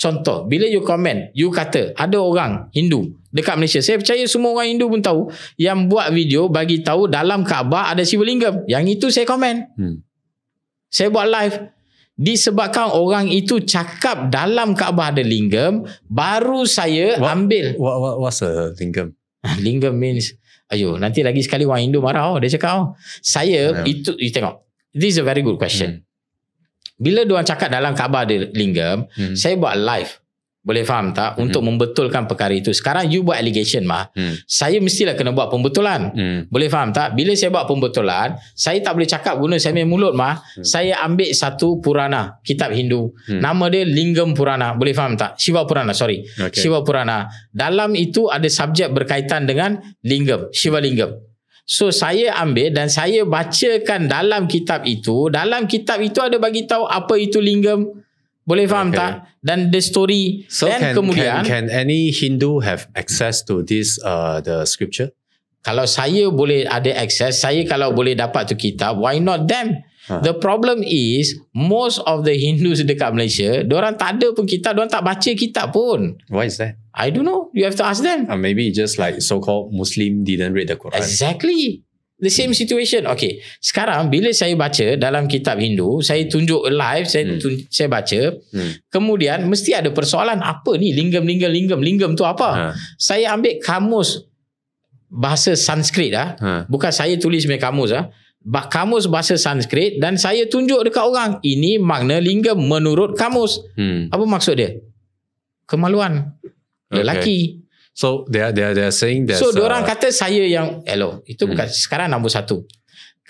Contoh, bila you comment, you kata ada orang Hindu dekat Malaysia. Saya percaya semua orang Hindu pun tahu yang buat video bagi tahu dalam Kaabah ada Shiva linggam. Yang itu saya komen. Hmm. Saya buat live. Disebabkan orang itu cakap dalam Kaabah ada linggam, baru saya what, ambil. What, what, what's a linggam? Linggam means, ayo nanti lagi sekali orang Hindu marah. Oh, dia cakap, oh. saya yeah. itu, you tengok. This is a very good question. Hmm. Bila dia cakap dalam khabar di Lingam, hmm. saya buat live. Boleh faham tak? Hmm. Untuk membetulkan perkara itu. Sekarang you buat allegation mah. Hmm. Saya mestilah kena buat pembetulan. Hmm. Boleh faham tak? Bila saya buat pembetulan, saya tak boleh cakap guna saya punya mulut mah. Hmm. Saya ambil satu purana, kitab Hindu. Hmm. Nama dia Linggam Purana. Boleh faham tak? Shiva Purana, sorry. Okay. Shiva Purana. Dalam itu ada subjek berkaitan dengan Linggam, Shiva Linggam. So saya ambil dan saya bacakan dalam kitab itu, dalam kitab itu ada bagi tahu apa itu lingam. Boleh faham okay. tak? Dan the story so then can, kemudian can, can any Hindu have access to this uh the scripture? Kalau saya boleh ada access, saya kalau boleh dapat tu kitab, why not them? Ha. The problem is most of the Hindus dekat Malaysia, orang tak ada pun kitab, orang tak baca kitab pun. Why is that? I don't know. You have to ask them. Uh, maybe just like so-called Muslim didn't read the Quran. Exactly. The same situation. Okay. Sekarang bila saya baca dalam kitab Hindu, saya tunjuk live, saya hmm. tun- saya baca. Hmm. Kemudian mesti ada persoalan apa ni linggam linggam linggam linggam tu apa? Ha. Saya ambil kamus bahasa Sanskrit ah. Ha. Bukan saya tulis punya kamus ah. Bah- kamus bahasa Sanskrit dan saya tunjuk dekat orang, ini makna linggam menurut kamus. Hmm. Apa maksud dia? Kemaluan lelaki. So they are, they are, they are saying that. So uh, orang kata saya yang hello itu hmm. bukan sekarang nombor satu.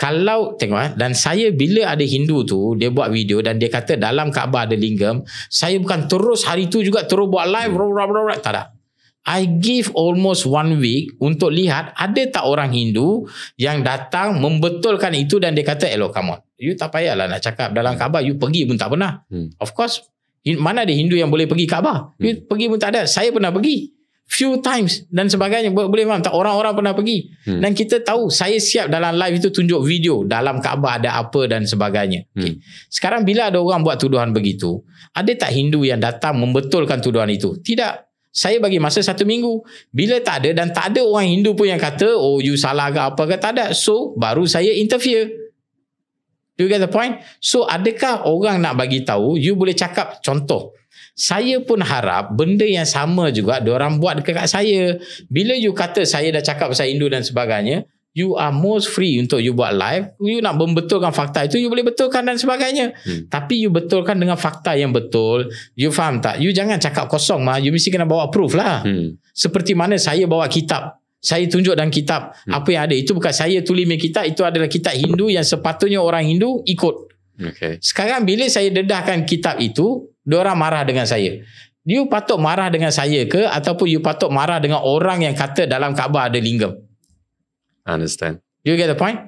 Kalau tengok eh, dan saya bila ada Hindu tu dia buat video dan dia kata dalam Kaabah ada lingam saya bukan terus hari tu juga terus buat live hmm. rah, rah, rah, tak ada. I give almost one week untuk lihat ada tak orang Hindu yang datang membetulkan itu dan dia kata hello come on. You tak payahlah nak cakap dalam hmm. Kaabah you pergi pun tak pernah. Hmm. Of course mana ada Hindu yang boleh pergi Kaabah? Hmm. Pergi pun tak ada. Saya pernah pergi few times dan sebagainya. Boleh faham tak orang-orang pernah pergi. Hmm. Dan kita tahu saya siap dalam live itu tunjuk video dalam Kaabah ada apa dan sebagainya. Hmm. Okay. Sekarang bila ada orang buat tuduhan begitu, ada tak Hindu yang datang membetulkan tuduhan itu? Tidak. Saya bagi masa satu minggu. Bila tak ada dan tak ada orang Hindu pun yang kata, oh you salah ke apa ke? Tak ada. So, baru saya interfere. Hmm. Do you get the point? So adakah orang nak bagi tahu you boleh cakap contoh saya pun harap benda yang sama juga diorang buat dekat saya. Bila you kata saya dah cakap pasal Hindu dan sebagainya, you are most free untuk you buat live. You nak membetulkan fakta itu, you boleh betulkan dan sebagainya. Hmm. Tapi you betulkan dengan fakta yang betul. You faham tak? You jangan cakap kosong mah. You mesti kena bawa proof lah. Hmm. Seperti mana saya bawa kitab saya tunjuk dalam kitab hmm. apa yang ada itu bukan saya tulis dalam kitab itu adalah kitab Hindu yang sepatutnya orang Hindu ikut okay. sekarang bila saya dedahkan kitab itu orang marah dengan saya you patut marah dengan saya ke ataupun you patut marah dengan orang yang kata dalam Kaabah ada linggam understand you get the point